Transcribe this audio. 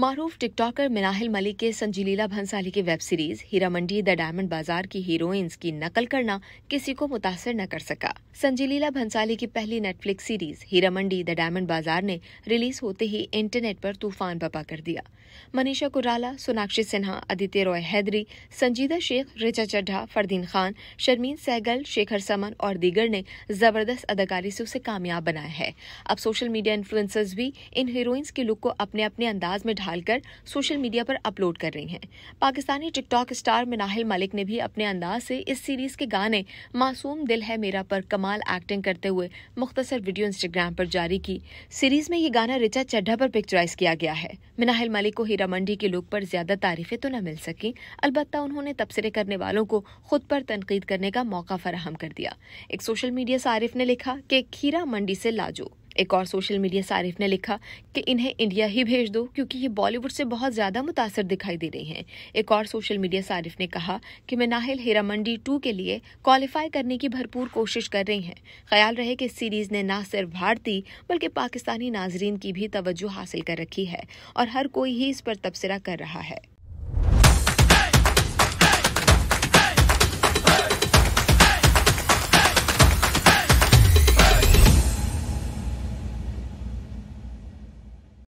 मारूफ TikToker Minahil Malik के संजीलीला भंसाली की web series Heera Mandi the diamond बाजार की हीरोइंस की नकल करना किसी को मुतासर न कर सका संजीलीला भंसाली की पहली Netflix series Heera Mandi the diamond बाजार ने रिलीज होते ही इंटरनेट पर तूफान बपा कर दिया मनीषा कुराला सोनाक्षी सिन्हा आदित्य रॉय हैदरी संजीदा शेख रिचा चड्ढा फरदीन खान शर्मीन सहगल शेखर समन और दीगर ने जबरदस्त अदाकारी से उसे कामयाब बनाया है अब सोशल मीडिया इन्फ्लुएंसर्स भी इन हीरोइंस के लुक को अपने अपने अंदाज में ढाल कर सोशल मीडिया पर अपलोड कर रही हैं पाकिस्तानी टिकटॉक स्टार मिनाहिल मलिक ने भी अपने अंदाज से इस सीरीज के गाने मासूम दिल है मेरा पर कमाल एक्टिंग करते हुए मुख्तसर वीडियो इंस्टाग्राम पर जारी की सीरीज में ये गाना रिचा चड्ढा पर पिक्चराइज किया गया है मिनाहिल मलिक को हीरा मंडी के लुक पर ज्यादा तारीफें तो न मिल सकी अलबत् उन्होंने तबसरे करने वालों को खुद पर तनकीद करने का मौका फराहम कर दिया एक सोशल मीडिया सारिफ ने लिखा कि खीरा मंडी से लाजो एक और सोशल मीडिया सारिफ ने लिखा कि इन्हें इंडिया ही भेज दो क्योंकि ये बॉलीवुड से बहुत ज़्यादा मुतासर दिखाई दे रही हैं एक और सोशल मीडिया सारिफ ने कहा कि हेरा मंडी टू के लिए क्वालिफाई करने की भरपूर कोशिश कर रही हैं ख्याल रहे कि इस सीरीज़ ने ना सिर्फ भारतीय बल्कि पाकिस्तानी नाजरीन की भी तवज्जो हासिल कर रखी है और हर कोई ही इस पर तबसरा कर रहा है